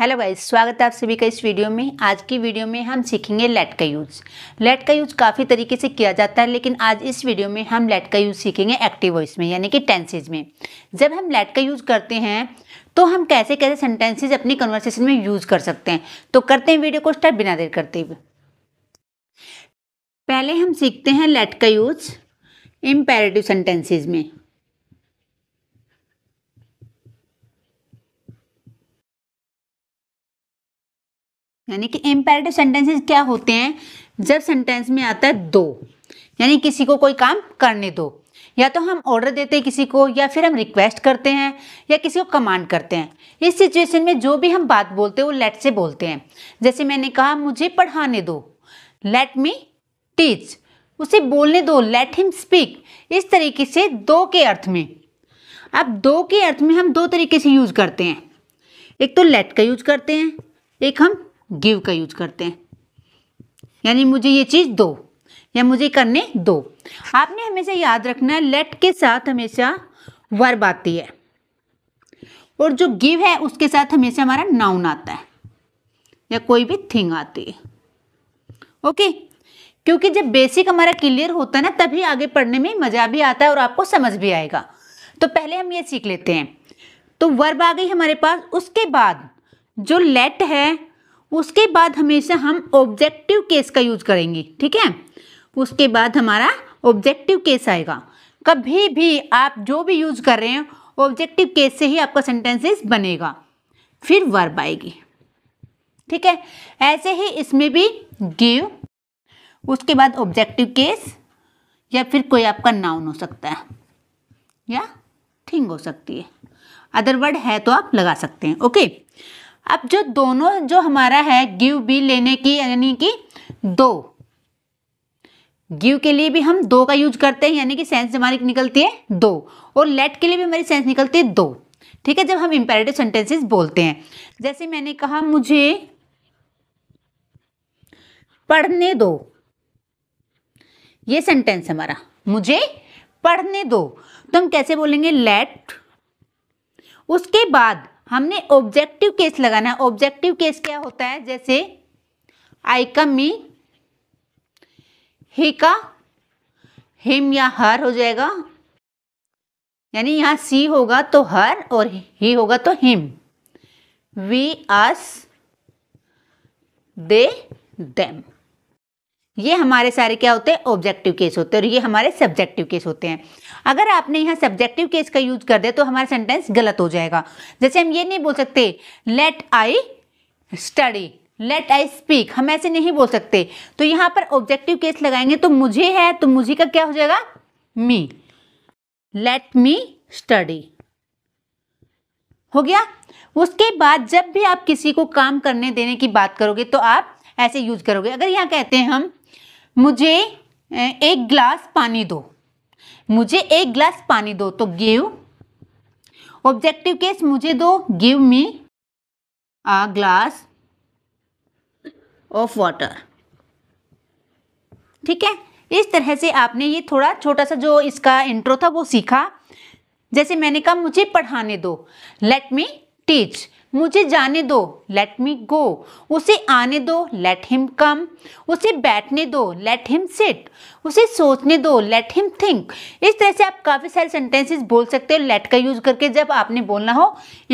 hello guys स्वागत है आप सभी का इस वीडियो में आज की वीडियो में हम सीखेंगे लेट का यूज़ लेट का यूज़ काफ़ी तरीके से किया जाता है लेकिन आज इस वीडियो में हम लेट का यूज़ सीखेंगे एक्टिव वॉइस में यानी कि टेंसेज में जब हम लेट का यूज़ करते हैं तो हम कैसे कैसे सेंटेंसेज अपनी कन्वर्सेशन में यूज़ कर सकते हैं तो करते हैं वीडियो को स्टार्ट बिना देर करते हुए पहले हम सीखते हैं लेट का यूज़ इम्पेरेटिव सेंटेंसेज में यानी कि इम्पेरेटिव सेंटेंसेज क्या होते हैं जब सेंटेंस में आता है दो यानी किसी को कोई काम करने दो या तो हम ऑर्डर देते हैं किसी को या फिर हम रिक्वेस्ट करते हैं या किसी को कमांड करते हैं इस सिचुएशन में जो भी हम बात बोलते हैं वो लेट से बोलते हैं जैसे मैंने कहा मुझे पढ़ाने दो लेट मी टीच उसे बोलने दो लेट हिम स्पीक इस तरीके से दो के अर्थ में अब दो के अर्थ में हम दो तरीके से यूज करते हैं एक तो लेट का यूज करते हैं एक हम गिव का यूज करते हैं यानी मुझे ये चीज़ दो या मुझे करने दो आपने हमेशा याद रखना है लेट के साथ हमेशा वर्ब आती है और जो गिव है उसके साथ हमेशा हमारा नाउन आता है या कोई भी थिंग आती है ओके क्योंकि जब बेसिक हमारा क्लियर होता है ना तभी आगे पढ़ने में मज़ा भी आता है और आपको समझ भी आएगा तो पहले हम ये सीख लेते हैं तो वर्ब आ गई हमारे पास उसके बाद जो लेट है उसके बाद हमेशा हम ऑब्जेक्टिव केस का यूज करेंगे ठीक है उसके बाद हमारा ऑब्जेक्टिव केस आएगा कभी भी आप जो भी यूज कर रहे हैं ऑब्जेक्टिव केस से ही आपका सेंटेंसेस बनेगा फिर वर्ब आएगी ठीक है ऐसे ही इसमें भी गिव उसके बाद ऑब्जेक्टिव केस या फिर कोई आपका नाउन हो सकता है या थिंग हो सकती है अदर वर्ड है तो आप लगा सकते हैं ओके अब जो दोनों जो हमारा है गिव भी लेने की यानी कि दो गिव के लिए भी हम दो का यूज करते हैं यानी कि सेंस हमारी निकलती है दो और लेट के लिए भी हमारी सेंस निकलती है दो ठीक है जब हम इम्पेरेटिव सेंटेंसेस बोलते हैं जैसे मैंने कहा मुझे पढ़ने दो ये सेंटेंस हमारा मुझे पढ़ने दो तो हम कैसे बोलेंगे लेट उसके बाद हमने ऑब्जेक्टिव केस लगाना है ऑब्जेक्टिव केस क्या होता है जैसे आई का मी ही का हिम या हर हो जाएगा यानी यहाँ सी होगा तो हर और ही होगा तो him we us they them ये हमारे सारे क्या होते हैं ऑब्जेक्टिव केस होते हैं और ये हमारे सब्जेक्टिव केस होते हैं अगर आपने यहाँ सब्जेक्टिव केस का यूज कर दिया तो हमारा सेंटेंस गलत हो जाएगा जैसे हम ये नहीं बोल सकते let I study let I speak हम ऐसे नहीं बोल सकते तो यहाँ पर ऑब्जेक्टिव केस लगाएंगे तो मुझे है तो मुझे का क्या हो जाएगा मी लेट मी स्टडी हो गया उसके बाद जब भी आप किसी को काम करने देने की बात करोगे तो आप ऐसे यूज करोगे अगर यहाँ कहते हैं हम मुझे एक ग्लास पानी दो मुझे एक ग्लास पानी दो तो गिव ऑब्जेक्टिव केस मुझे दो give me a glass of water ठीक है इस तरह से आपने ये थोड़ा छोटा सा जो इसका इंट्रो था वो सीखा जैसे मैंने कहा मुझे पढ़ाने दो लेट मी टीच मुझे जाने दो लेट मी गो उसे आने दो लेट हिम कम उसे बैठने दो लेट हिम सिट उसे सोचने दो लेट हिम थिंक इस तरह से आप काफ़ी सारे सेंटेंसेस बोल सकते हो लेट का यूज़ करके जब आपने बोलना हो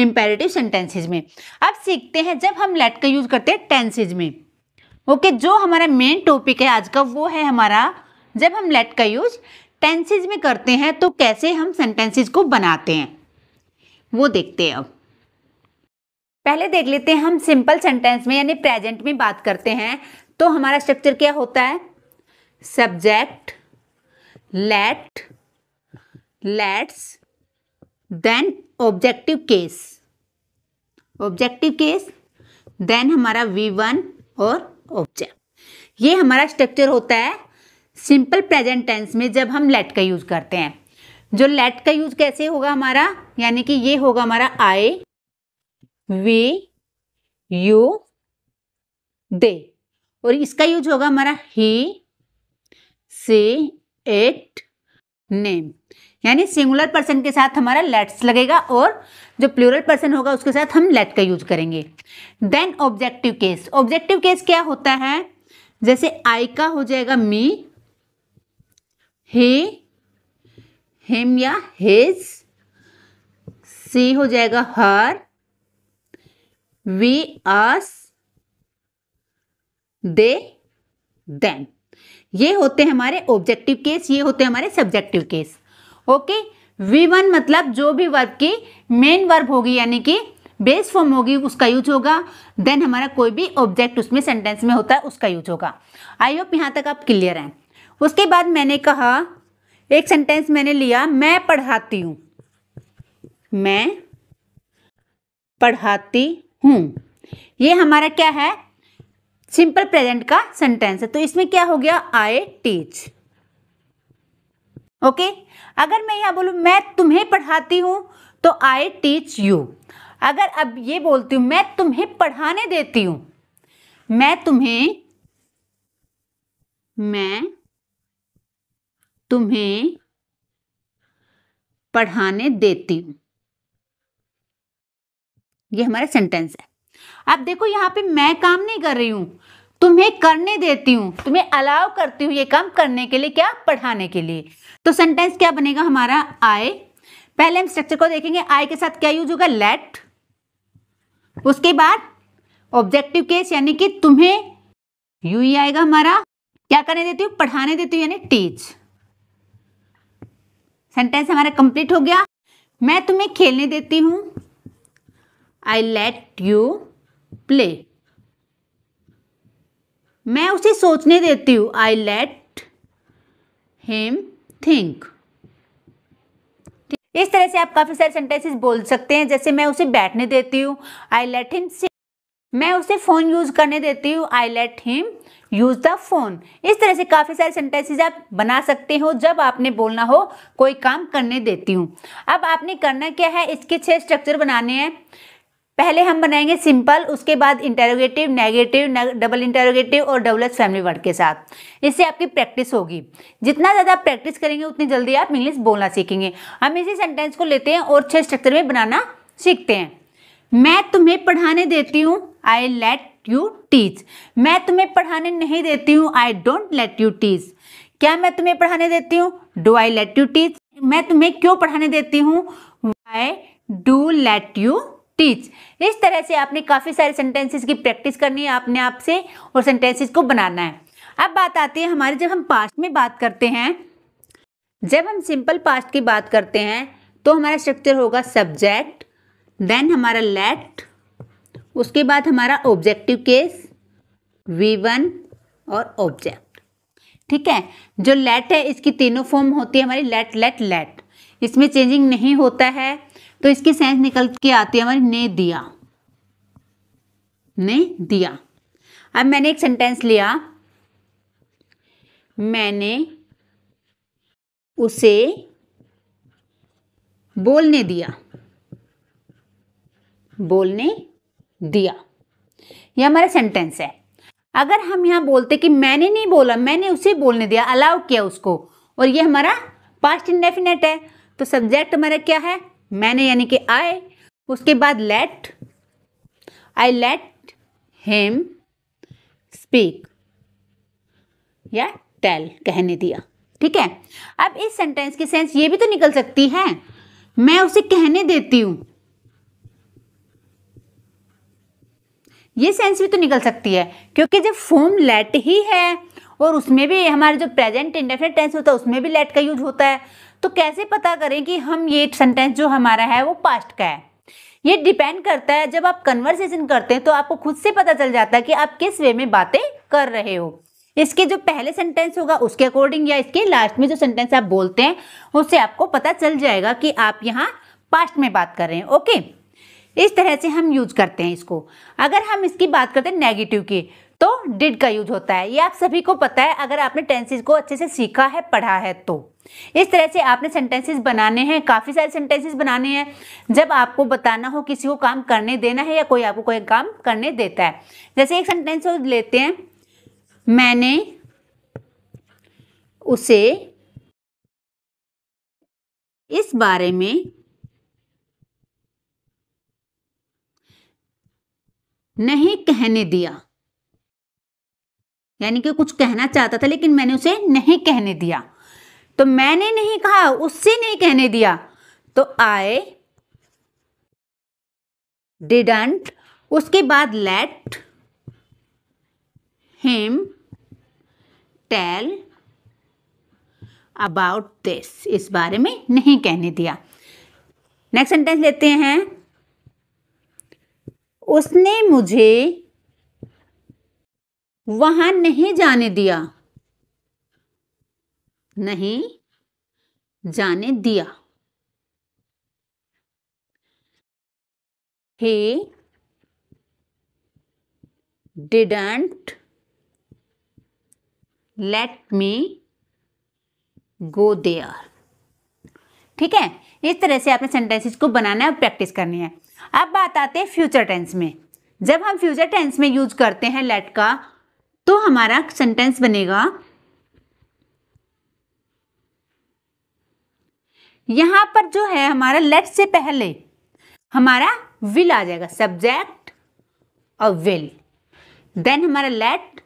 इम्पेरेटिव सेंटेंसेज में अब सीखते हैं जब हम लेट का यूज़ करते हैं टेंसेज में ओके okay, जो हमारा मेन टॉपिक है आज का वो है हमारा जब हम लेट का यूज़ टेंसेज में करते हैं तो कैसे हम सेंटेंसेज को बनाते हैं वो देखते हैं अब पहले देख लेते हैं हम सिंपल सेंटेंस में यानी प्रेजेंट में बात करते हैं तो हमारा स्ट्रक्चर क्या होता है subject let let's then objective case objective case then हमारा वी वन और ऑब्जेक्ट ये हमारा स्ट्रक्चर होता है सिंपल प्रेजेंट टेंस में जब हम लेट का यूज़ करते हैं जो लेट का यूज़ कैसे होगा हमारा यानी कि ये होगा हमारा आई वे यू दे और इसका यूज होगा हमारा ही सी एट नेम यानी सिंगुलर पर्सन के साथ हमारा लेट्स लगेगा और जो प्लूरल पर्सन होगा उसके साथ हम लेट का यूज करेंगे then objective case objective case क्या होता है जैसे आई का हो जाएगा मी ही हिम या हिज सी हो जाएगा हर we us they them ये होते हैं हमारे ऑब्जेक्टिव केस ये होते हैं हमारे subjective case okay V one मतलब जो भी वर्ब की मेन वर्ब होगी यानी कि बेस फॉर्म होगी उसका यूज होगा देन हमारा कोई भी ऑब्जेक्ट उसमें सेंटेंस में होता है उसका यूज होगा आई होप यहाँ तक आप क्लियर हैं उसके बाद मैंने कहा एक सेंटेंस मैंने लिया मैं पढ़ाती हूँ मैं पढ़ाती हूँ हम्म, ये हमारा क्या है सिंपल प्रेजेंट का सेंटेंस है तो इसमें क्या हो गया आई टीच ओके अगर मैं यहां बोलू मैं तुम्हें पढ़ाती हूं तो आई टीच यू अगर अब ये बोलती हूं मैं तुम्हें पढ़ाने देती हूं मैं तुम्हें मैं तुम्हें पढ़ाने देती हूं ये हमारा सेंटेंस है अब देखो यहाँ पे मैं काम नहीं कर रही हूँ तुम्हें करने देती हूँ तुम्हें अलाउ करती हूँ ये काम करने के लिए क्या पढ़ाने के लिए तो सेंटेंस क्या बनेगा हमारा आय पहले हम स्ट्रक्चर को देखेंगे आय के साथ क्या यूज होगा लेट उसके बाद ऑब्जेक्टिव केस यानी कि तुम्हें यू ही आएगा हमारा क्या करने देती हूँ पढ़ाने देती हूँ यानी टीच सेंटेंस हमारा कंप्लीट हो गया मैं तुम्हें खेलने देती हूँ आई लेट यू प्ले मैं उसे सोचने देती हूँ आई लेट हिम थिंक इस तरह से आप काफ़ी सारे सेंटेंसेस बोल सकते हैं जैसे मैं उसे बैठने देती हूँ आई लेट हिम सी मैं उसे फ़ोन यूज़ करने देती हूँ I let him use the phone इस तरह से काफ़ी सारे सेंटेंसेस आप बना सकते हो जब आपने बोलना हो कोई काम करने देती हूँ अब आपने करना क्या है इसके छह स्ट्रक्चर बनाने हैं पहले हम बनाएंगे सिंपल उसके बाद इंटेरोगेटिव नेगेटिव डबल इंटेरोगेटिव और डबलस फैमिली वर्ड के साथ इससे आपकी प्रैक्टिस होगी जितना ज़्यादा प्रैक्टिस करेंगे उतनी जल्दी आप इंग्लिश बोलना सीखेंगे हम इसी सेंटेंस को लेते हैं और छह स्ट्रक्चर में बनाना सीखते हैं मैं तुम्हें पढ़ाने देती हूँ आई लेट यू टीच मैं तुम्हें पढ़ाने नहीं देती हूँ I don't let you teach क्या मैं तुम्हें पढ़ाने देती हूँ do I let you teach मैं तुम्हें क्यों पढ़ाने देती हूँ I do let you teach इस तरह से आपने काफ़ी सारे सेंटेंसेस की प्रैक्टिस करनी है अपने आप से और सेंटेंसेस को बनाना है अब बात आती है हमारे जब हम पास्ट में बात करते हैं जब हम सिंपल पास्ट की बात करते हैं तो हमारा स्ट्रक्चर होगा सब्जेक्ट देन हमारा लेट उसके बाद हमारा ऑब्जेक्टिव केस वी वन और ऑब्जेक्ट ठीक है जो लेट है इसकी तीनों फॉर्म होती है हमारी लेट लेट लेट इसमें चेंजिंग नहीं होता है तो इसके सेंस निकल के आते हैं हमारे ने दिया ने दिया अब मैंने एक सेंटेंस लिया मैंने उसे बोलने दिया बोलने दिया यह हमारा सेंटेंस है अगर हम यहां बोलते कि मैंने नहीं बोला मैंने उसे बोलने दिया अलाउ किया उसको और यह हमारा पास्ट इंडेफिनेट है तो सब्जेक्ट हमारा क्या है मैंने यानी कि आई उसके बाद let I let him speak या टेल कहने दिया ठीक है अब इस सेंटेंस की सेंस ये भी तो निकल सकती है मैं उसे कहने देती हूं ये सेंस भी तो निकल सकती है क्योंकि जब फॉर्म लेट ही है और उसमें भी हमारे जो प्रेजेंट इंडेफिनेट टेंस होता है उसमें भी लेट का यूज होता है तो कैसे पता करें कि हम ये सेंटेंस जो हमारा है वो पास्ट का है ये डिपेंड करता है जब आप कन्वर्सेशन करते हैं तो आपको खुद से पता चल जाता है कि आप किस वे में बातें कर रहे हो इसके जो पहले सेंटेंस होगा उसके अकॉर्डिंग या इसके लास्ट में जो सेंटेंस आप बोलते हैं उससे आपको पता चल जाएगा कि आप यहाँ पास्ट में बात कर रहे हैं ओके इस तरह से हम यूज करते हैं इसको अगर हम इसकी बात करते हैं नेगेटिव की तो डिड का यूज होता है ये आप सभी को पता है अगर आपने टेंसेज को अच्छे से सीखा है पढ़ा है तो इस तरह से आपने सेंटेंसेस बनाने हैं काफ़ी सारे सेंटेंसेस बनाने हैं जब आपको बताना हो किसी को काम करने देना है या कोई आपको कोई काम करने देता है जैसे एक सेंटेंस लेते हैं मैंने उसे इस बारे में नहीं कहने दिया यानी कि कुछ कहना चाहता था लेकिन मैंने उसे नहीं कहने दिया तो मैंने नहीं कहा उससे नहीं कहने दिया तो आई डिडंट उसके बाद let him tell about this इस बारे में नहीं कहने दिया नेक्स्ट सेंटेंस लेते हैं उसने मुझे वहां नहीं जाने दिया नहीं जाने दिया he didn't let me go there ठीक है इस तरह से आपने सेंटेंसेस को बनाना है और प्रैक्टिस करनी है अब बात आते हैं फ्यूचर टेंस में जब हम फ्यूचर टेंस में यूज करते हैं लेट का तो हमारा सेंटेंस बनेगा यहां पर जो है हमारा लेट से पहले हमारा विल आ जाएगा सब्जेक्ट और विल देन हमारा let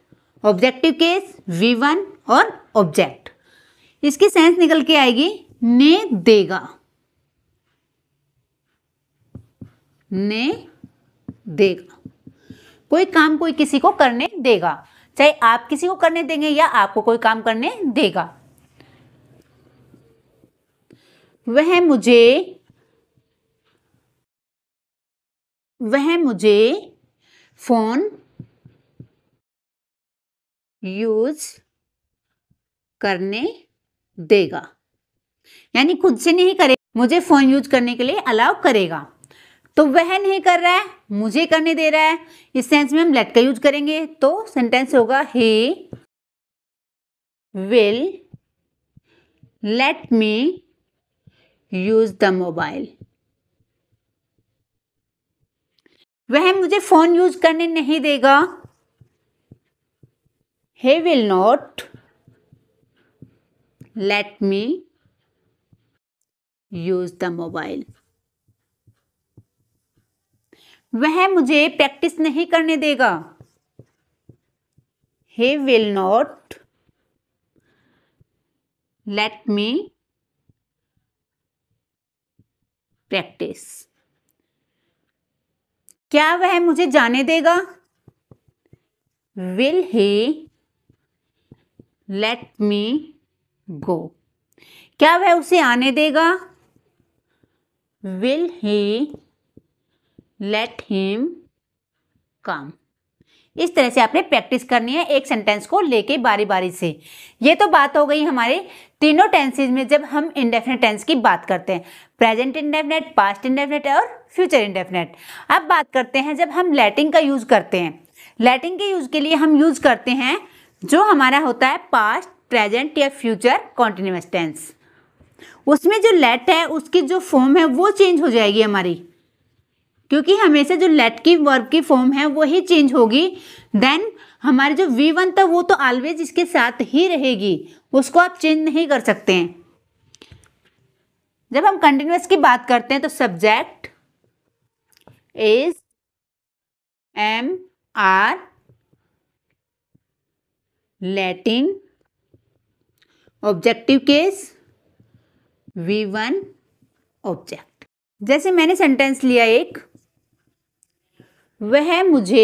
objective case V one और ऑब्जेक्ट इसकी सेंस निकल के आएगी ने देगा ने देगा कोई काम कोई किसी को करने देगा चाहे आप किसी को करने देंगे या आपको कोई काम करने देगा वह मुझे वह मुझे फोन यूज करने देगा यानी खुद से नहीं करेगा मुझे फोन यूज करने के लिए अलाउ करेगा तो वह नहीं कर रहा है मुझे करने दे रहा है इस सेंस में हम लेट का यूज करेंगे तो सेंटेंस होगा he will let me use the mobile वह मुझे फोन यूज करने नहीं देगा he will not let me use the mobile वह मुझे प्रैक्टिस नहीं करने देगा he will not let me practice क्या वह मुझे जाने देगा विल ही लेट मी गो क्या वह उसे आने देगा will he let him come इस तरह से आपने प्रैक्टिस करनी है एक सेंटेंस को लेके बारी बारी से ये तो बात हो गई हमारे तीनों टेंसेज में जब हम इंडेफिनेट टेंस की बात करते हैं प्रेजेंट इंडेफिनेट पास्ट इंडेफिनेट और फ्यूचर इंडेफिनेट अब बात करते हैं जब हम लेटिंग का यूज़ करते हैं लेटिंग के यूज़ के लिए हम यूज़ करते हैं जो हमारा होता है पास्ट प्रेजेंट या फ्यूचर कॉन्टिन्यूस टेंस उसमें जो लेट है उसकी जो फॉर्म है वो चेंज हो जाएगी हमारी क्योंकि हमेशा जो लेट की वर्ब की फॉर्म है वो ही चेंज होगी देन हमारे जो वी वन था वो तो ऑलवेज इसके साथ ही रहेगी उसको आप चेंज नहीं कर सकते हैं जब हम कंटिन्यूस की बात करते हैं तो subject is am are letting objective case V one object जैसे मैंने सेंटेंस लिया एक वह मुझे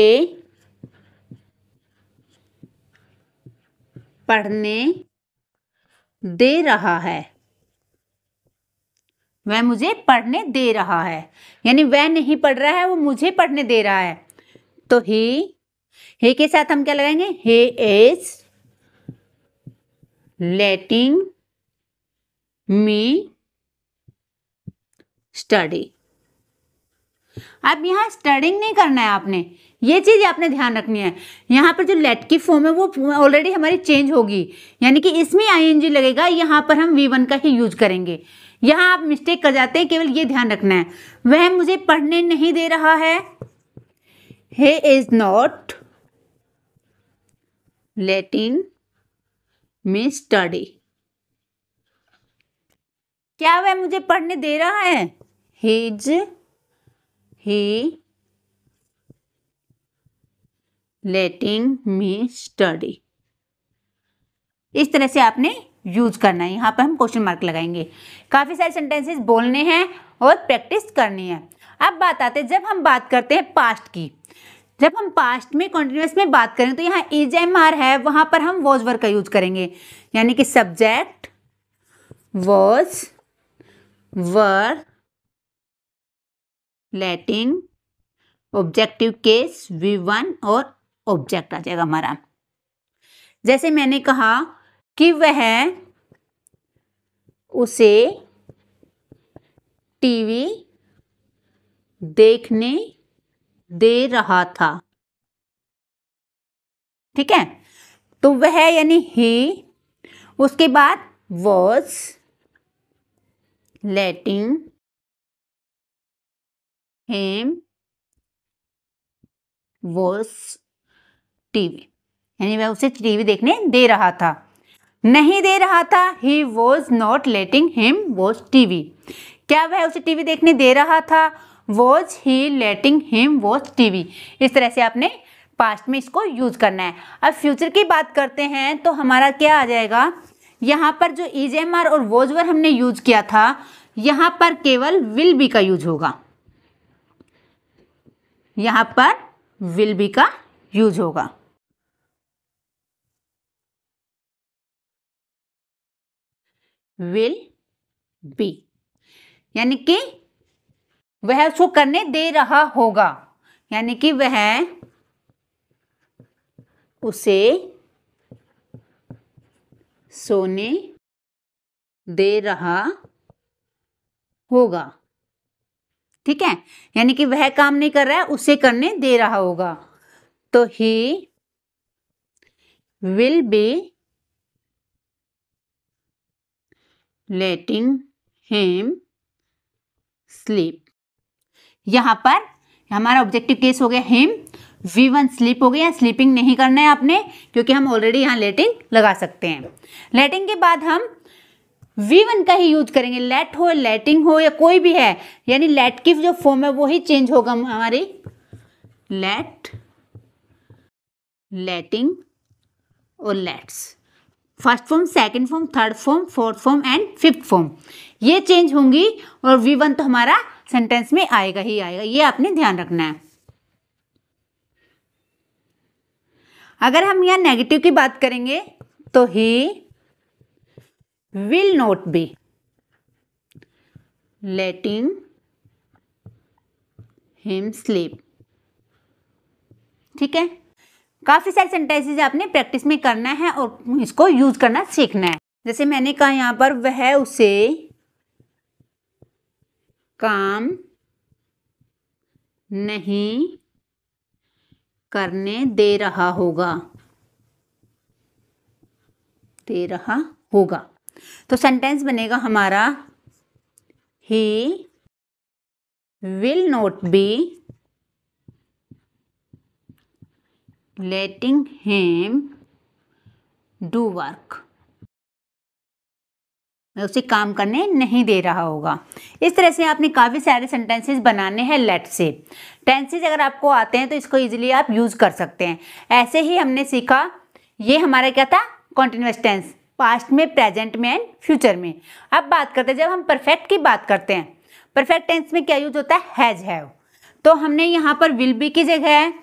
पढ़ने दे रहा है वह मुझे पढ़ने दे रहा है यानी वह नहीं पढ़ रहा है वो मुझे पढ़ने दे रहा है तो ही हे के साथ हम क्या लगाएंगे हे इज लेटिंग मी स्टडी अब यहाँ स्टडिंग नहीं करना है आपने ये चीज़ आपने ध्यान रखनी है यहाँ पर जो लेट की फॉर्म है वो ऑलरेडी हमारी चेंज होगी यानी कि इसमें आईएनजी लगेगा यहाँ पर हम वी वन का ही यूज करेंगे यहाँ आप मिस्टेक कर जाते हैं केवल ये ध्यान रखना है वह मुझे पढ़ने नहीं दे रहा है he is not letting me study क्या वह मुझे पढ़ने दे रहा है he is he letting me study इस तरह से आपने यूज करना है यहाँ पर हम क्वेश्चन मार्क लगाएंगे काफ़ी सारे सेंटेंसेस बोलने हैं और प्रैक्टिस करनी है अब बात आते हैं जब हम बात करते हैं पास्ट की जब हम पास्ट में कंटिन्यूस में बात करें तो यहाँ इज एम आर है वहां पर हम वॉज वर्ग का यूज करेंगे यानी कि subject was were letting objective case V one और ऑब्जेक्ट आ जाएगा हमारा जैसे मैंने कहा कि वह उसे टीवी देखने दे रहा था ठीक है तो वह यानी ही उसके बाद was letting him was TV यानी वह उसे टीवी देखने दे रहा था नहीं दे रहा था he was not letting him watch TV क्या वह उसे टीवी देखने दे रहा था watch he letting him watch TV इस तरह से आपने पास्ट में इसको यूज करना है अब फ्यूचर की बात करते हैं तो हमारा क्या आ जाएगा यहाँ पर जो इज एम आर और वॉज वर हमने यूज किया था यहाँ पर केवल विल बी का यूज होगा यहाँ पर विल बी का यूज होगा विल बी यानी कि वह उसको करने दे रहा होगा यानी कि वह उसे सोने दे रहा होगा ठीक है यानी कि वह काम नहीं कर रहा है उसे करने दे रहा होगा तो he will be letting him sleep यहां पर हमारा ऑब्जेक्टिव केस हो गया हिम वी वन स्लीप हो गया स्लीपिंग नहीं करना है आपने क्योंकि हम ऑलरेडी यहाँ लेटिंग लगा सकते हैं लेटिंग के बाद हम वी वन का ही यूज करेंगे लेट हो लेटिंग हो या कोई भी है यानी लेट की जो फॉर्म है वो ही चेंज होगा हमारी लेट लेटिंग और let's first form second form third form fourth form and fifth form ये चेंज होंगी और वी वन तो हमारा सेंटेंस में आएगा ही आएगा ये आपने ध्यान रखना है अगर हम यहाँ नेगेटिव की बात करेंगे तो he will not be letting him sleep ठीक है काफ़ी सारे सेंटेंसेज आपने प्रैक्टिस में करना है और इसको यूज करना सीखना है जैसे मैंने कहा यहां पर वह उसे काम नहीं करने दे रहा होगा दे रहा होगा तो सेंटेंस बनेगा हमारा he will not be letting him do work मैं उसे काम करने नहीं दे रहा होगा इस तरह से आपने काफ़ी सारे सेंटेंसेस बनाने हैं लेट से टेंसेज अगर आपको आते हैं तो इसको इजीली आप यूज़ कर सकते हैं ऐसे ही हमने सीखा ये हमारा क्या था कॉन्टिन्यूस टेंस पास्ट में प्रेजेंट में एंड फ्यूचर में अब बात करते हैं जब हम परफेक्ट की बात करते हैं परफेक्ट टेंस में क्या यूज होता है हैज हैव तो हमने यहाँ पर विल बी की जगह है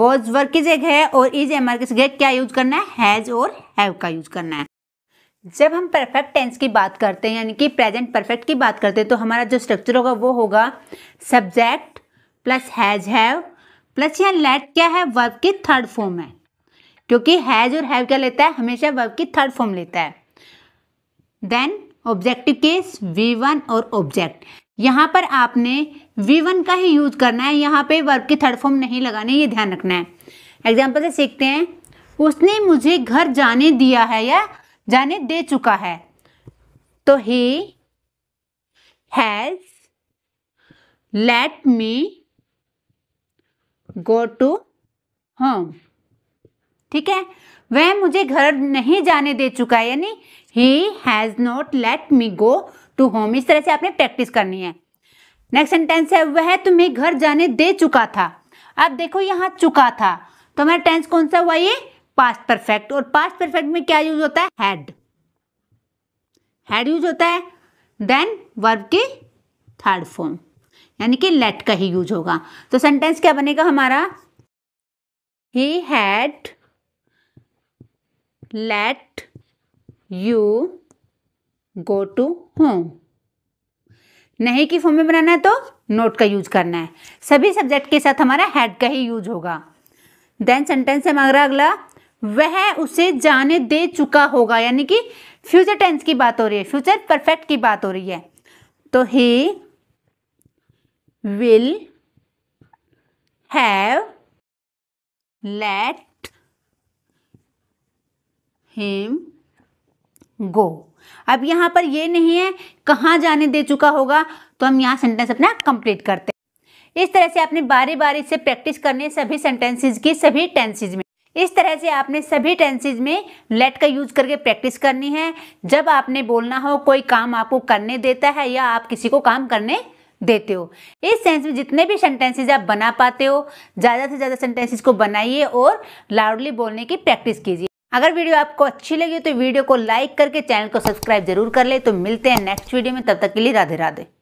वॉज वर्क की जगह है और इज एम आर की जगह क्या यूज करना है हैज और हैव का यूज करना है जब हम परफेक्ट टेंस की बात करते हैं यानी कि प्रेजेंट परफेक्ट की बात करते हैं तो हमारा जो स्ट्रक्चर होगा वो होगा subject plus has have plus यहाँ लेट क्या है वर्ब की थर्ड फॉर्म है क्योंकि हैज़ और हैव क्या लेता है हमेशा वर्ब की थर्ड फॉर्म लेता है then objective case V one और ऑब्जेक्ट यहाँ पर आपने वी वन का ही यूज़ करना है यहाँ पे वर्ब की थर्ड फॉर्म नहीं लगानी ये ध्यान रखना है एग्जाम्पल से सीखते हैं उसने मुझे घर जाने दिया है या जाने दे चुका है तो he has let me go to home ठीक है वह मुझे घर नहीं जाने दे चुका है यानी he has not let me go to home इस तरह से आपने प्रैक्टिस करनी है नेक्स्ट सेंटेंस है वह तुम्हें घर जाने दे चुका था अब देखो यहाँ चुका था तो हमारा टेंस कौन सा हुआ ये पास्ट परफेक्ट और पास्ट परफेक्ट में क्या यूज होता है हैड हैड यूज होता है देन वर्ब की थर्ड फॉर्म यानी कि लेट का ही यूज होगा तो सेंटेंस क्या बनेगा हमारा he had let you go to home नहीं की फॉर्म में बनाना है तो नोट का यूज करना है सभी सब्जेक्ट के साथ हमारा हेड का ही यूज होगा देन सेंटेंस से मांग रहा अगला वह उसे जाने दे चुका होगा यानी कि फ्यूचर टेंस की बात हो रही है फ्यूचर परफेक्ट की बात हो रही है तो he will have let him go अब यहां पर ये नहीं है कहां जाने दे चुका होगा तो हम यहाँ सेंटेंस अपना कंप्लीट करते हैं इस तरह से आपने बारी बारी से प्रैक्टिस करनी है सभी सेंटेंसेज की सभी टेंसेज में इस तरह से आपने सभी टेंसेज में लेट का यूज करके प्रैक्टिस करनी है जब आपने बोलना हो कोई काम आपको करने देता है या आप किसी को काम करने देते हो इस सेंस में जितने भी सेंटेंसेज आप बना पाते हो ज़्यादा से ज़्यादा सेंटेंसेज को बनाइए और लाउडली बोलने की प्रैक्टिस कीजिए अगर वीडियो आपको अच्छी लगी तो वीडियो को लाइक करके चैनल को सब्सक्राइब जरूर कर ले तो मिलते हैं नेक्स्ट वीडियो में तब तक के लिए राधे राधे